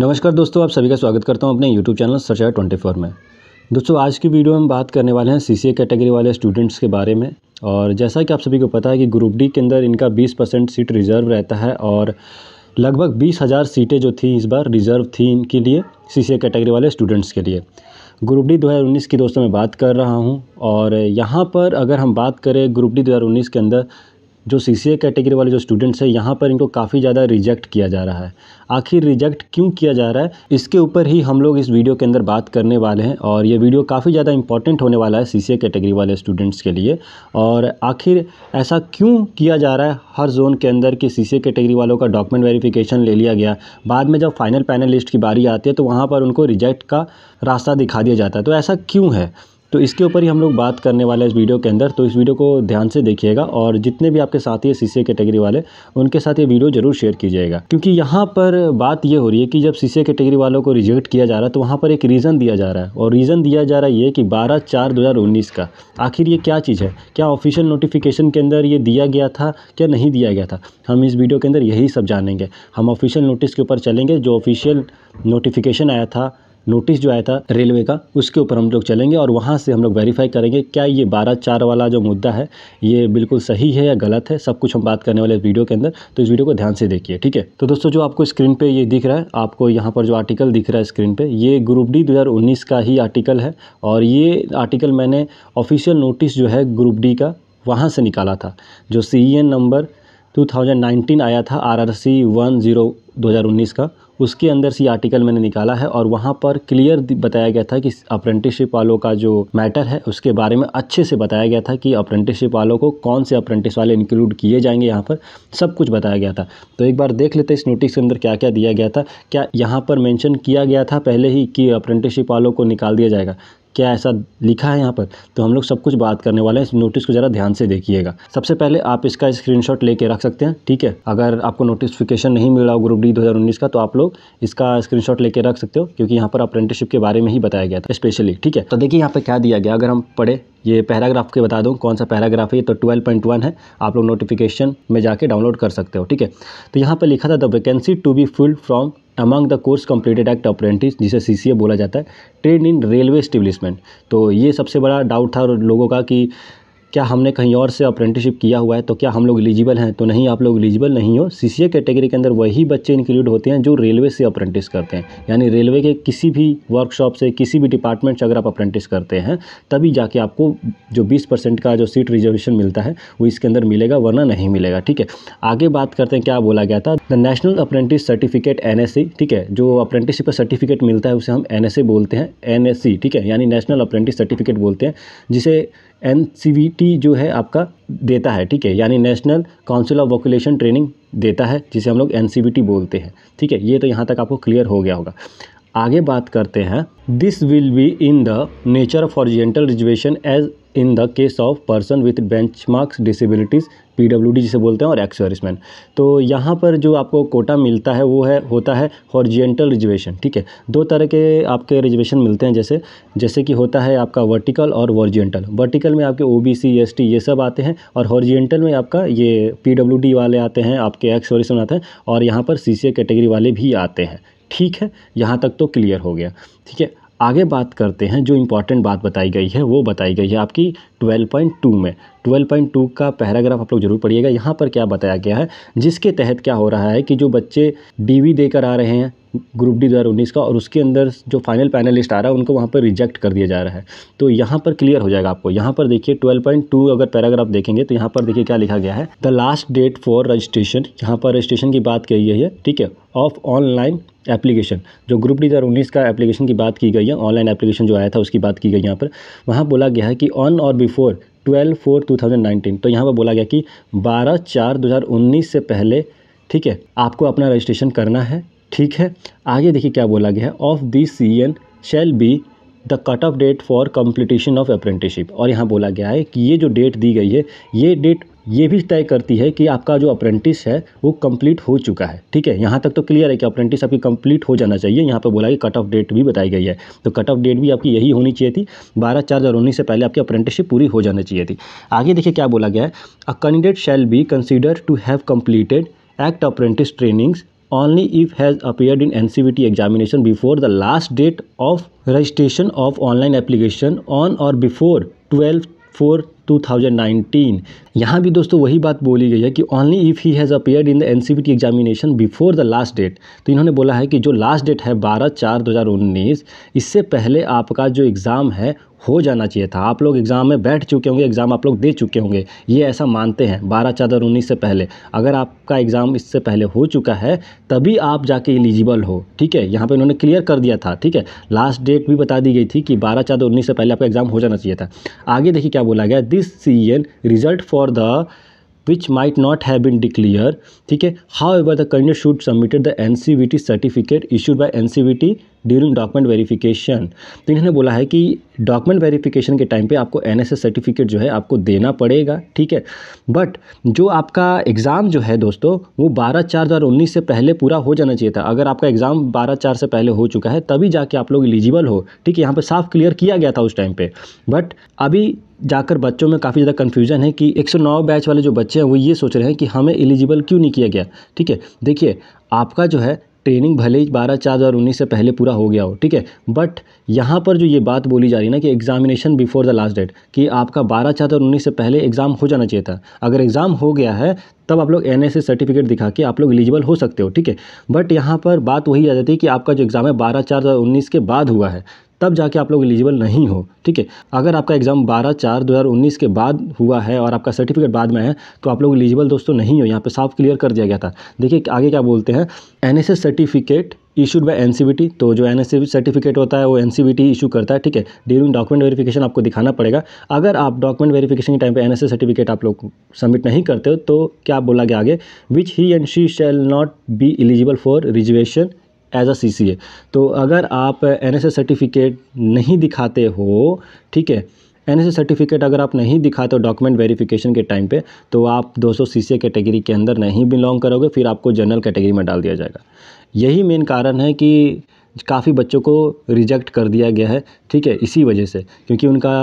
नमस्कार दोस्तों आप सभी का स्वागत करता हूं अपने यूट्यूब चैनल सचार ट्वेंटी फोर में दोस्तों आज की वीडियो में हम बात करने वाले हैं सी कैटेगरी वाले स्टूडेंट्स के बारे में और जैसा कि आप सभी को पता है कि ग्रुप डी के अंदर इनका 20 परसेंट सीट रिज़र्व रहता है और लगभग बीस हज़ार सीटें जो थी इस बार रिज़र्व थी इनके लिए सी कैटेगरी वाले स्टूडेंट्स के लिए ग्रुप डी दो की दोस्तों में बात कर रहा हूँ और यहाँ पर अगर हम बात करें ग्रुप डी दो के अंदर जो सी सी ए कैटेगरी वाले जो स्टूडेंट्स हैं यहाँ पर इनको काफ़ी ज़्यादा रिजेक्ट किया जा रहा है आखिर रिजेक्ट क्यों किया जा रहा है इसके ऊपर ही हम लोग इस वीडियो के अंदर बात करने वाले हैं और ये वीडियो काफ़ी ज़्यादा इंपॉर्टेंट होने वाला है सी सी ए कैटेगरी वाले स्टूडेंट्स के लिए और आखिर ऐसा क्यों किया जा रहा है हर जोन के अंदर कि सी सी ए कैटेगरी वालों का डॉक्यूमेंट वेरीफ़िकेशन ले लिया गया बाद में जब फाइनल पैनल लिस्ट की बारी आती है तो वहाँ पर उनको रिजेक्ट का रास्ता दिखा दिया जाता है तो ऐसा क्यों है तो इसके ऊपर ही हम लोग बात करने वाले हैं इस वीडियो के अंदर तो इस वीडियो को ध्यान से देखिएगा और जितने भी आपके साथी है सी कैटेगरी वाले उनके साथ ये वीडियो ज़रूर शेयर कीजिएगा क्योंकि यहाँ पर बात ये हो रही है कि जब सी कैटेगरी वालों को रिजेक्ट किया जा रहा है तो वहाँ पर एक रीज़न दिया जा रहा है और रीज़न दिया जा रहा है ये कि बारह चार दो का आखिर ये क्या चीज़ है क्या ऑफिशियल नोटिफिकेशन के अंदर ये दिया गया था क्या नहीं दिया गया था हम इस वीडियो के अंदर यही सब जानेंगे हम ऑफिशियल नोटिस के ऊपर चलेंगे जो ऑफिशियल नोटिफिकेशन आया था नोटिस जो आया था रेलवे का उसके ऊपर हम लोग चलेंगे और वहाँ से हम लोग वेरीफाई करेंगे क्या ये बारह चार वाला जो मुद्दा है ये बिल्कुल सही है या गलत है सब कुछ हम बात करने वाले वीडियो के अंदर तो इस वीडियो को ध्यान से देखिए ठीक है तो दोस्तों जो आपको स्क्रीन पर ये दिख रहा है आपको यहाँ पर जो आर्टिकल दिख रहा है स्क्रीन पर ये ग्रुप डी दो का ही आर्टिकल है और ये आर्टिकल मैंने ऑफिशियल नोटिस जो है ग्रुप डी का वहाँ से निकाला था जो सी नंबर 2019 आया था R R C one zero दो का उसके अंदर से आर्टिकल मैंने निकाला है और वहाँ पर क्लियर बताया गया था कि अप्रेंटिसशिप वालों का जो मैटर है उसके बारे में अच्छे से बताया गया था कि अप्रेंटिसशिप वालों को कौन से अप्रेंटिस वाले इंक्लूड किए जाएंगे यहाँ पर सब कुछ बताया गया था तो एक बार देख लेते इस नोटिस के अंदर क्या क्या दिया गया था क्या यहाँ पर मैंशन किया गया था पहले ही कि अप्रेंटिसशिप वालों को निकाल दिया जाएगा क्या ऐसा लिखा है यहाँ पर तो हम लोग सब कुछ बात करने वाले हैं इस नोटिस को ज़रा ध्यान से देखिएगा सबसे पहले आप इसका स्क्रीनशॉट लेके रख सकते हैं ठीक है अगर आपको नोटिफिकेशन नहीं मिला हो ग्रुप डी 2019 का तो आप लोग इसका स्क्रीनशॉट लेके रख सकते हो क्योंकि यहाँ पर अप्रेंटिसशिप के बारे में ही बताया गया था स्पेशली ठीक है तो देखिए यहाँ पर क्या दिया गया अगर हम पढ़े ये पैराग्राफ के बता दूँ कौन सा पैराग्राफ है तो ट्वेल्व पॉइंट वन है आप लोग नोटिफिकेशन में जाके डाउनलोड कर सकते हो ठीक है तो यहाँ पर लिखा था the vacancy to be filled from among the course completed act apprentice जिसे सी बोला जाता है ट्रेड इन रेलवे स्टेब्लिशमेंट तो ये सबसे बड़ा डाउट था लोगों का कि क्या हमने कहीं और से अप्रेंटिसशिप किया हुआ है तो क्या हम लोग एलिजिबल हैं तो नहीं आप लोग एलिजिबल नहीं हो सी कैटेगरी के अंदर वही बच्चे इंक्लूड होते हैं जो रेलवे से अप्रेंटिस करते हैं यानी रेलवे के किसी भी वर्कशॉप से किसी भी डिपार्टमेंट से अगर आप अप्रेंटिस करते हैं तभी जाके आपको जो बीस का जो सीट रिजर्वेशन मिलता है वो इसके अंदर मिलेगा वरना नहीं मिलेगा ठीक है आगे बात करते हैं क्या बोला गया था the national apprentice certificate N ठीक है जो अप्रेंटिसशिप का सर्टिफिकेट मिलता है उसे हम एन बोलते हैं एन e, ठीक है यानी नेशनल अप्रेंटिस सर्टिफिकेट बोलते हैं जिसे एन जो है आपका देता है ठीक है यानी national council of vocational training देता है जिसे हम लोग एन बोलते हैं ठीक है ये तो यहाँ तक आपको क्लियर हो गया होगा आगे बात करते हैं this will be in the nature of horizontal reservation as in the case of person with benchmark disabilities P W D जिसे बोलते हैं और एक्स सर्विसमैन तो यहाँ पर जो आपको कोटा मिलता है वो है होता है हॉर्जेंटल रिजर्वेशन ठीक है दो तरह के आपके रिजर्वेशन मिलते हैं जैसे जैसे कि होता है आपका वर्टिकल और वर्जियंटल वर्टिकल में आपके O B C S T ये सब आते हैं और हॉर्जेंटल में आपका ये पी डब्ल्यू डी वाले आते हैं आपके एक्स सर्विसमैन आते हैं और यहाँ पर सी सी ए कैटेगरी वाले भी आते हैं ठीक है यहाँ तक तो क्लियर हो गया ठीक है आगे बात करते हैं जो इम्पॉर्टेंट बात बताई गई है वो बताई गई है आपकी 12.2 में 12.2 का पैराग्राफ आप लोग जरूर पढ़िएगा यहाँ पर क्या बताया गया है जिसके तहत क्या हो रहा है कि जो बच्चे डीवी देकर आ रहे हैं ग्रुप डी दो हज़ार उन्नीस का और उसके अंदर जो फाइनल पैनलिस्ट आ रहा है उनको वहाँ पर रिजेक्ट कर दिया जा रहा है तो यहाँ पर क्लियर हो जाएगा आपको यहाँ पर देखिए 12.2 अगर पैराग्राफ देखेंगे तो यहाँ पर देखिए क्या लिखा गया है the last date for registration यहाँ पर रजिस्ट्रेशन की बात कही है ठीक है ऑफ ऑनलाइन एप्लीकेशन जो ग्रुप डी दो का एप्लीकेशन की बात की गई है ऑनलाइन एप्लीकेशन जो आया था उसकी बात की गई यहाँ पर वहाँ बोला गया है कि ऑन और before four twelve four two thousand nineteen तो यहाँ पर बोला गया कि बारह चार दो हज़ार उन्नीस से पहले ठीक है आपको अपना रजिस्ट्रेशन करना है ठीक है आगे देखिए क्या बोला गया है of the C N shall be the cut off date for completion of apprenticeship और यहाँ बोला गया है कि ये जो डेट दी गई है ये डेट ये भी तय करती है कि आपका जो अप्रेंटिस है वो कंप्लीट हो चुका है ठीक है यहाँ तक तो क्लियर है कि अप्रेंटिस आपकी कंप्लीट हो जाना चाहिए यहाँ पर बोला कि कट ऑफ डेट भी बताई गई है तो कट ऑफ डेट भी आपकी यही होनी चाहिए थी बारह चार हज़ार उन्नीस से पहले आपकी अप्रेंटिसशिप पूरी हो जानी चाहिए थी आगे देखिए क्या बोला गया है a candidate shall be consider to have completed act apprentice trainings only if has appeared in ncvt e examination before the last date of registration of online application on or before twelve four 2019 यहाँ भी दोस्तों वही बात बोली गई है कि only if he has appear in the N examination before the last date तो इन्होंने बोला है कि जो लास्ट डेट है बारह चार दो इससे पहले आपका जो एग्ज़ाम है हो जाना चाहिए था आप लोग एग्ज़ाम में बैठ चुके होंगे एग्ज़ाम आप लोग दे चुके होंगे ये ऐसा मानते हैं बारह चादर उन्नीस से पहले अगर आपका एग्ज़ाम इससे पहले हो चुका है तभी आप जाके एलिजिबल हो ठीक है यहाँ पे इन्होंने क्लियर कर दिया था ठीक है लास्ट डेट भी बता दी गई थी कि बारह चादर उन्नीस से पहले आपका एग्ज़ाम हो जाना चाहिए था आगे देखिए क्या बोला गया this in result for the which might not have been declare ठीक है how the candidate should submitted the N C V T certificate issued by N C V T during document verification तो इन्होंने बोला है कि document verification के time पे आपको एन सर्टिफिकेट जो है आपको देना पड़ेगा ठीक है बट जो आपका एग्ज़ाम जो है दोस्तों वो बारह चार हज़ार उन्नीस से पहले पूरा हो जाना चाहिए था अगर आपका एग्ज़ाम बारह चार से पहले हो चुका है तभी जाके आप लोग एलिजिबल हो ठीक है यहाँ पर साफ क्लियर किया गया था उस टाइम पर बट अभी जाकर बच्चों में काफ़ी ज़्यादा कन्फ्यूजन है कि 109 बैच वाले जो बच्चे हैं वो ये सोच रहे हैं कि हमें एलिजिबल क्यों नहीं किया गया ठीक है देखिए आपका जो है ट्रेनिंग भले ही बारह चार हज़ार उन्नीस से पहले पूरा हो गया हो ठीक है बट यहाँ पर जो ये बात बोली जा रही है ना कि examination before the last date कि आपका बारह चार हज़ार उन्नीस से पहले एग्ज़ाम हो जाना चाहिए था अगर एग्ज़ाम हो गया है तब आप लोग एन सर्टिफिकेट दिखा के आप लोग एलिजिबल हो सकते हो ठीक है बट यहाँ पर बात वही आ जाती है कि आपका जो एग्ज़ाम है बारह चार हज़ार उन्नीस के बाद हुआ है तब जाके आप लोग एलिजिबल नहीं हो ठीक है अगर आपका एग्ज़ाम 12 चार 2019 के बाद हुआ है और आपका सर्टिफिकेट बाद में है तो आप लोग एलिजिबल दोस्तों नहीं हो यहाँ पे साफ क्लियर कर दिया गया था देखिए आगे क्या बोलते हैं N certificate issued by T तो जो एन सर्टिफिकेट होता है वो एन टी इशू करता है ठीक है ड्यूरिंग डॉक्यूमेंट वेरिफिकेशन आपको दिखाना पड़ेगा अगर आप डॉक्यूमेंट वेरिफिकेशन के टाइम पे एनएसए सर्टिफिकेट आप लोग सबमिट नहीं करते हो तो क्या बोला गया आगे which he and she shall not be eligible for reservation as a A तो अगर आप एनएसएस सर्टिफिकेट नहीं दिखाते हो ठीक है एन सर्टिफिकेट अगर आप नहीं दिखाते हो डॉक्यूमेंट वेरिफिकेशन के टाइम पे तो आप 200 ए कैटेगरी के अंदर नहीं बिलोंग करोगे फिर आपको जनरल कैटेगरी में डाल दिया जाएगा यही मेन कारण है कि काफ़ी बच्चों को रिजेक्ट कर दिया गया है ठीक है इसी वजह से क्योंकि उनका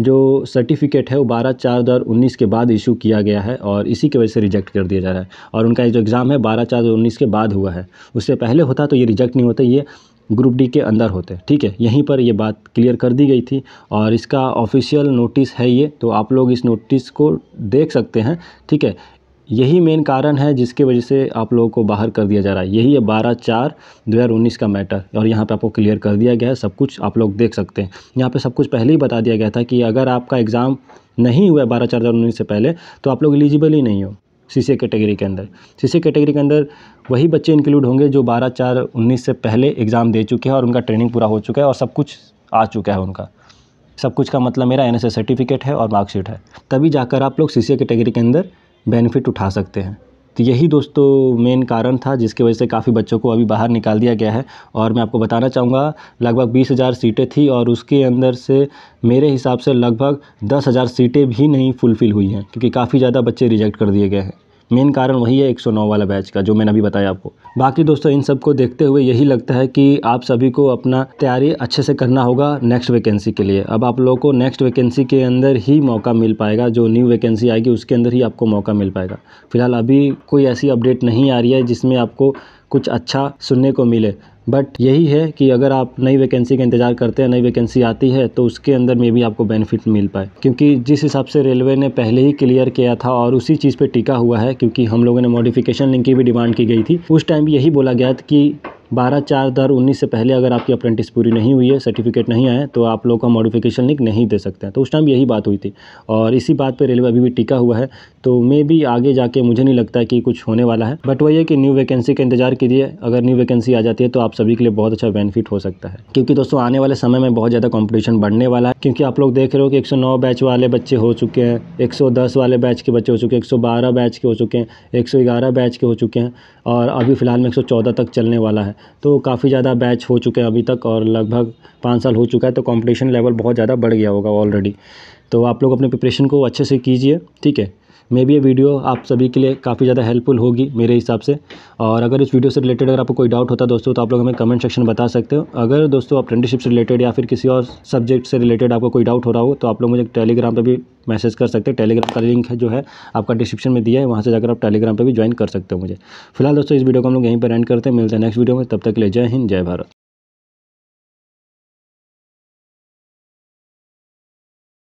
जो सर्टिफिकेट है वो बारह चार दो हज़ार उन्नीस के बाद इशू किया गया है और इसी की वजह से रिजेक्ट कर दिया जा रहा है और उनका जो एग्ज़ाम है बारह चार दो उन्नीस के बाद हुआ है उससे पहले होता तो ये रिजेक्ट नहीं होता ये ग्रुप डी के अंदर होते ठीक है यहीं पर ये बात क्लियर कर दी गई थी और इसका ऑफिशियल नोटिस है ये तो आप लोग इस नोटिस को देख सकते हैं ठीक है यही मेन कारण है जिसके वजह से आप लोगों को बाहर कर दिया जा रहा है यही है बारह चार दो हज़ार उन्नीस का मैटर और यहाँ पे आपको क्लियर कर दिया गया है सब कुछ आप लोग देख सकते हैं यहाँ पे सब कुछ पहले ही बता दिया गया था कि अगर आपका एग्ज़ाम नहीं हुआ है बारह चार दो हज़ार उन्नीस से पहले तो आप लोग एलिजिबल ही नहीं हो सी सी कैटेगरी के अंदर सी सी कैटेगरी के अंदर वही बच्चे इंक्लूड होंगे जो बारह चार उन्नीस से पहले एग्ज़ाम दे चुके हैं और उनका ट्रेनिंग पूरा हो चुका है और सब कुछ आ चुका है उनका सब कुछ का मतलब मेरा एन सर्टिफिकेट है और मार्कशीट है तभी जाकर आप लोग सी कैटेगरी के अंदर बेनिफिट उठा सकते हैं तो यही दोस्तों मेन कारण था जिसकी वजह से काफ़ी बच्चों को अभी बाहर निकाल दिया गया है और मैं आपको बताना चाहूँगा लगभग बीस हज़ार सीटें थी और उसके अंदर से मेरे हिसाब से लगभग दस हज़ार सीटें भी नहीं फुलफ़िल हुई हैं क्योंकि काफ़ी ज़्यादा बच्चे रिजेक्ट कर दिए गए हैं मेन कारण वही है 109 वाला बैच का जो मैंने अभी बताया आपको बाकी दोस्तों इन सबको देखते हुए यही लगता है कि आप सभी को अपना तैयारी अच्छे से करना होगा नेक्स्ट वैकेंसी के लिए अब आप लोगों को नेक्स्ट वैकेंसी के अंदर ही मौका मिल पाएगा जो न्यू वैकेंसी आएगी उसके अंदर ही आपको मौका मिल पाएगा फिलहाल अभी कोई ऐसी अपडेट नहीं आ रही है जिसमें आपको कुछ अच्छा सुनने को मिले बट यही है कि अगर आप नई वैकेंसी का इंतज़ार करते हैं नई वैकेंसी आती है तो उसके अंदर में भी आपको बेनिफिट मिल पाए क्योंकि जिस हिसाब से रेलवे ने पहले ही क्लियर किया था और उसी चीज़ पे टिका हुआ है क्योंकि हम लोगों ने मॉडिफिकेशन लिंक की भी डिमांड की गई थी उस टाइम यही बोला गया था कि बारह चार दो हज़ार उन्नीस से पहले अगर आपकी अप्रेंटिस पूरी नहीं हुई है सर्टिफिकेट नहीं आए तो आप लोग का मॉडिफिकेशन लिंक नहीं दे सकते हैं तो उस टाइम यही बात हुई थी और इसी बात पर रेलवे अभी भी टिका हुआ है तो मे भी आगे जाके मुझे नहीं लगता कि कुछ होने वाला है बट वही है कि न्यू वैकेंसी का इंतजार कीजिए अगर न्यू वैकेंसी आ जाती है तो आप सभी के लिए बहुत अच्छा बेनिफिट हो सकता है क्योंकि दोस्तों आने वाले समय में बहुत ज़्यादा कॉम्पिटिशन बढ़ने वाला है क्योंकि आप लोग देख रहे हो कि एक बैच वाले बच्चे हो चुके हैं एक वाले बैच के बच्चे हो चुके हैं एक बैच के हो चुके हैं एक बैच के हो चुके हैं और अभी फ़िलहाल में एक तक चलने वाला है तो काफ़ी ज़्यादा बैच हो चुके हैं अभी तक और लगभग पाँच साल हो चुका है तो कंपटीशन लेवल बहुत ज़्यादा बढ़ गया होगा ऑलरेडी तो आप लोग अपने प्रिपरेशन को अच्छे से कीजिए ठीक है मे भी ये वीडियो आप सभी के लिए काफ़ी ज़्यादा हेल्पफुल होगी मेरे हिसाब से और अगर इस वीडियो से रिलेटेड अगर आपको कोई डाउट होता है दोस्तों तो आप लोग हमें कमेंट सेक्शन बता सकते हो अगर दोस्तों अप्रेंटिसशिप से रिलेटेड या फिर किसी और सब्जेक्ट से रिलेटेड आपको कोई डाउट हो रहा हो तो आप लोग मुझे टेलीग्राम पर भी मैसेज कर सकते हैं टेलीग्राम का लिंक है जो है आपका डिस्क्रिप्शन में दिया है वहाँ से जाकर आप टेलीग्राम पर भी ज्वाइन कर सकते हो मुझे फिलहाल दोस्तों इस वीडियो को हम लोग यहीं पर एंड करते हैं मिलते हैं नेक्स्ट वीडियो में तब तक ले जय हिंद जय भारत